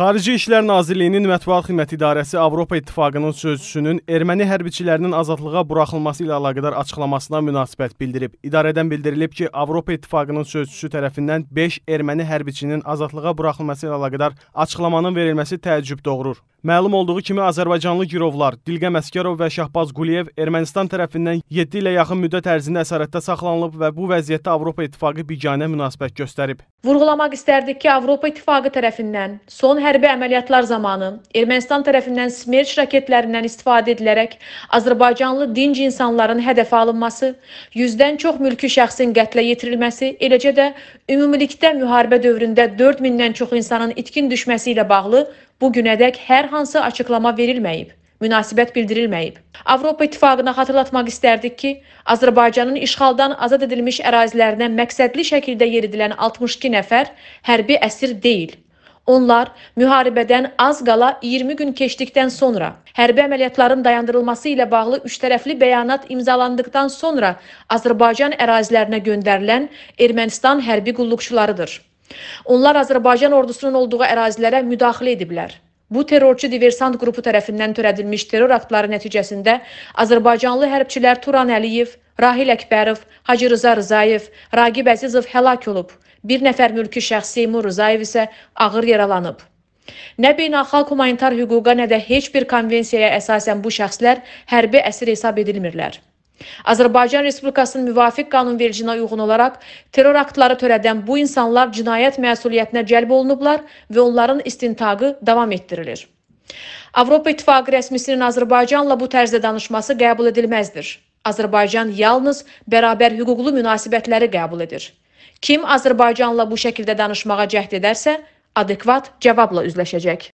Xarici İşlər Nazirliyinin Mətbuat Xidməti İdarəsi Avropa İttifaqının sözçüsünün erməni hərbiçilərinin azadlığa buraxılması ilə əlaqədar açıqlamasına münasibət bildirib. İdarədən bildirilib ki, Avropa İttifaqının sözçüsü tərəfindən 5 erməni hərbiçinin azadlığa buraxılması ilə əlaqədar açıqlamanın verilməsi təəccüb doğurur. Məlum olduğu kimi azərbaycanlı girovlar Dilqəm Əskərov və Şahbaz Quliyev Ermənistan tərəfindən 7 ilə yaxın müddət ərzində əsarətdə saxlanılıb və bu vəziyyətdə Avropa İttifaqı biganə münasibət göstərib. Vurğulamaq istərdik ki, Avropa İttifaqı tərəfindən son hərbi əməliyyatlar zamanı Ermənistan tərəfindən Smerç raketlərindən istifadə edilərək azərbaycanlı dinc insanların hədəfə alınması, yüzdən çox mülki şəxsin qətlə yetirilməsi, eləcə də ümumilikdə müharibə dövründə 4000-dən çox insanın itkin düşməsi ilə bağlı bu günədək hər hansı açıqlama verilməyib münasibət bildirilməyib. Avropa İttifaqına xatırlatmaq istərdik ki, Azərbaycanın işğaldan azad edilmiş ərazilərinə məqsədli şəkildə yeridilən 62 nəfər hərbi əsir deyil. Onlar müharibədən az qala 20 gün keçdikdən sonra, hərbi əməliyyatların dayandırılması ilə bağlı üçtərəfli bəyanat imzalandıqdan sonra Azərbaycan ərazilərinə göndərilən Ermənistan hərbi qulluqçularıdır. Onlar Azərbaycan ordusunun olduğu ərazilərə müdaxilə ediblər. Bu terrorçu diversant qrupu tərəfindən törədilmiş terror aktları nəticəsində Azərbaycanlı hərbçilər Turan Əliyev, Rahil Əkbərov, Hacı Rıza Rızayev, Raqib Əzizov həlak olub. Bir nəfər mülki şəxs Seymur Rızayev isə ağır yaralanıb. Nə beynəlxalq humanitar hüquqa, nə də heç bir konvensiyaya əsasən bu şəxslər hərbi əsir hesab edilmirlər. Azərbaycan Respublikasının müvafiq qanunvericinə uyğun olaraq terror aktları törədən bu insanlar cinayət məsuliyyətinə cəlb olunublar və onların istintaqı davam etdirilir. Avropa İttifaqı rəsmisinin Azərbaycanla bu tərzdə danışması qəbul edilməzdir. Azərbaycan yalnız bərabər hüquqlu münasibətləri qəbul edir. Kim Azərbaycanla bu şəkildə danışmağa cəhd edərsə, adekvat cavabla üzləşəcək.